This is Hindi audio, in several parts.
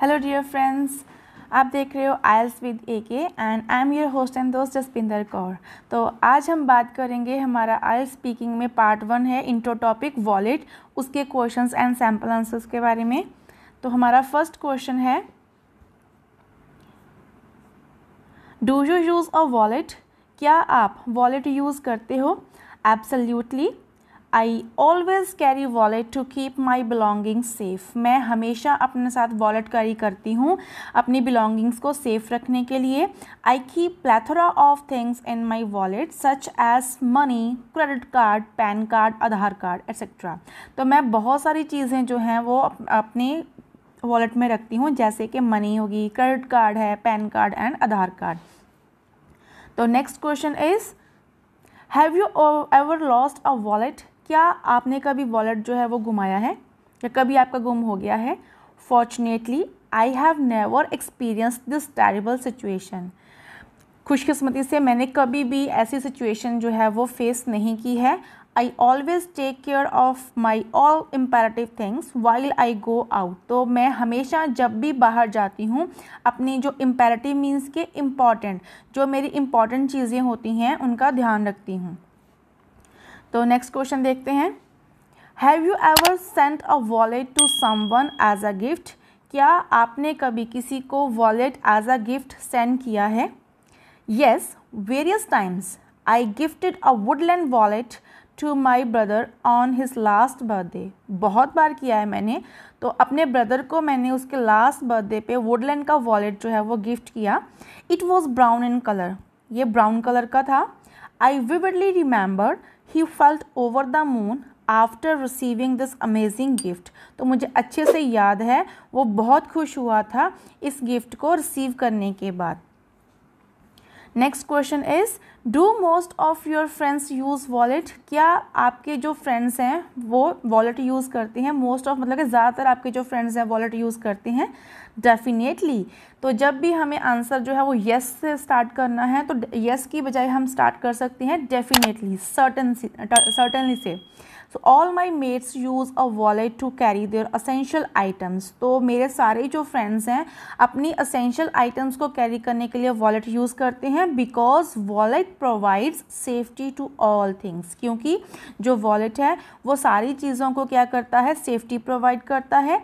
हेलो डियर फ्रेंड्स आप देख रहे हो IELTS with A K and I am your host and दोस्त जसपिंदर कौर तो आज हम बात करेंगे हमारा आयल स्पीकिंग में पार्ट वन है इंट्रो टॉपिक वॉलेट उसके क्वेश्चंस एंड सैम्पल आंसर्स के बारे में तो हमारा फर्स्ट क्वेश्चन है do you use a wallet क्या आप वॉलेट यूज़ करते हो absolutely I always carry wallet to keep my belonging safe मैं हमेशा अपने साथ वॉलेट कैरी करती हूँ अपनी बिलोंगिंग्स को सेफ़ रखने के लिए I keep plethora of things in my wallet such as money credit card PAN card Aadhaar card etcetera तो मैं बहुत सारी चीज़ें जो हैं वो अपने वॉलेट में रखती हूँ जैसे कि मनी होगी क्रेडिट कार्ड है PAN card and Aadhaar card तो next question is have you ever lost a wallet क्या आपने कभी वॉलेट जो है वो घुमाया है या कभी आपका गुम हो गया है fortunately I have never experience this terrible situation खुशकिस्मती से मैंने कभी भी ऐसी सिचुएशन जो है वो फेस नहीं की है I always take care of my all imperative things while I go out तो मैं हमेशा जब भी बाहर जाती हूँ अपनी जो इम्पेरेटिव मीन्स के इम्पॉर्टेंट जो मेरी इम्पॉर्टेंट चीज़ें होती हैं उनका ध्यान रखती हूँ तो नेक्स्ट क्वेश्चन देखते हैं have you ever sent a wallet to one as a gift क्या आपने कभी किसी को wallet as a gift send किया है yes various times I gifted a Woodland wallet to my brother on his last birthday बहुत बार किया है मैंने तो अपने ब्रदर को मैंने उसके लास्ट बर्थडे पे वुडलैंड का वॉलेट जो है वो गिफ्ट किया it was brown in colour ये ब्राउन कलर का था I vividly remembered he felt over the moon after receiving this amazing gift तो मुझे अच्छे से याद है वो बहुत खुश हुआ था इस गिफ्ट को रिसीव करने के बाद next question is do most of your friends use wallet क्या आपके जो फ्रेंड्स हैं वो वॉलेट यूज़ करते हैं मोस्ट ऑफ मतलब कि ज़्यादातर आपके जो फ्रेंड्स हैं वॉलेट यूज़ करते हैं डेफिनेटली तो जब भी हमें आंसर जो है वो यस yes से स्टार्ट करना है तो यस yes की बजाय हम स्टार्ट कर सकते हैं डेफिनेटली सर्टन सर्टनली से so all my mates use a wallet to carry their essential items तो मेरे सारे जो फ्रेंड्स हैं अपनी असेंशियल आइटम्स को कैरी करने के लिए वॉलेट यूज़ करते हैं है because wallet provides safety to all things क्योंकि जो वॉलेट है वो सारी चीज़ों को क्या करता है सेफ्टी प्रोवाइड करता है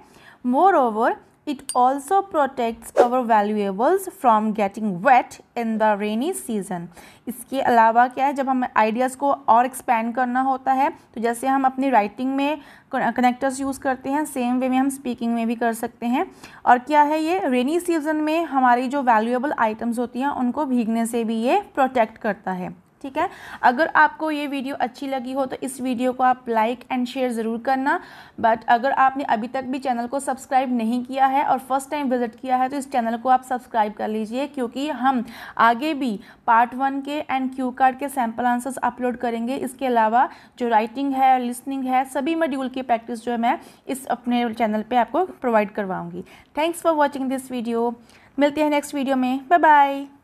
moreover It also protects our valuables from getting wet in the rainy season. इसके अलावा क्या है जब हम ideas को और expand करना होता है तो जैसे हम अपनी writing में connectors use करते हैं same way में हम speaking में भी कर सकते हैं और क्या है ये rainy season में हमारी जो valuable items होती हैं उनको भीगने से भी ये protect करता है ठीक है अगर आपको ये वीडियो अच्छी लगी हो तो इस वीडियो को आप लाइक एंड शेयर ज़रूर करना बट अगर आपने अभी तक भी चैनल को सब्सक्राइब नहीं किया है और फर्स्ट टाइम विजिट किया है तो इस चैनल को आप सब्सक्राइब कर लीजिए क्योंकि हम आगे भी पार्ट वन के एंड क्यू कार्ड के सैम्पल आंसर्स अपलोड करेंगे इसके अलावा जो राइटिंग है लिसनिंग है सभी मॉड्यूल की प्रैक्टिस जो है मैं इस अपने चैनल पर आपको प्रोवाइड करवाऊँगी thanks for watching this video मिलते हैं नेक्स्ट वीडियो में बाय बाय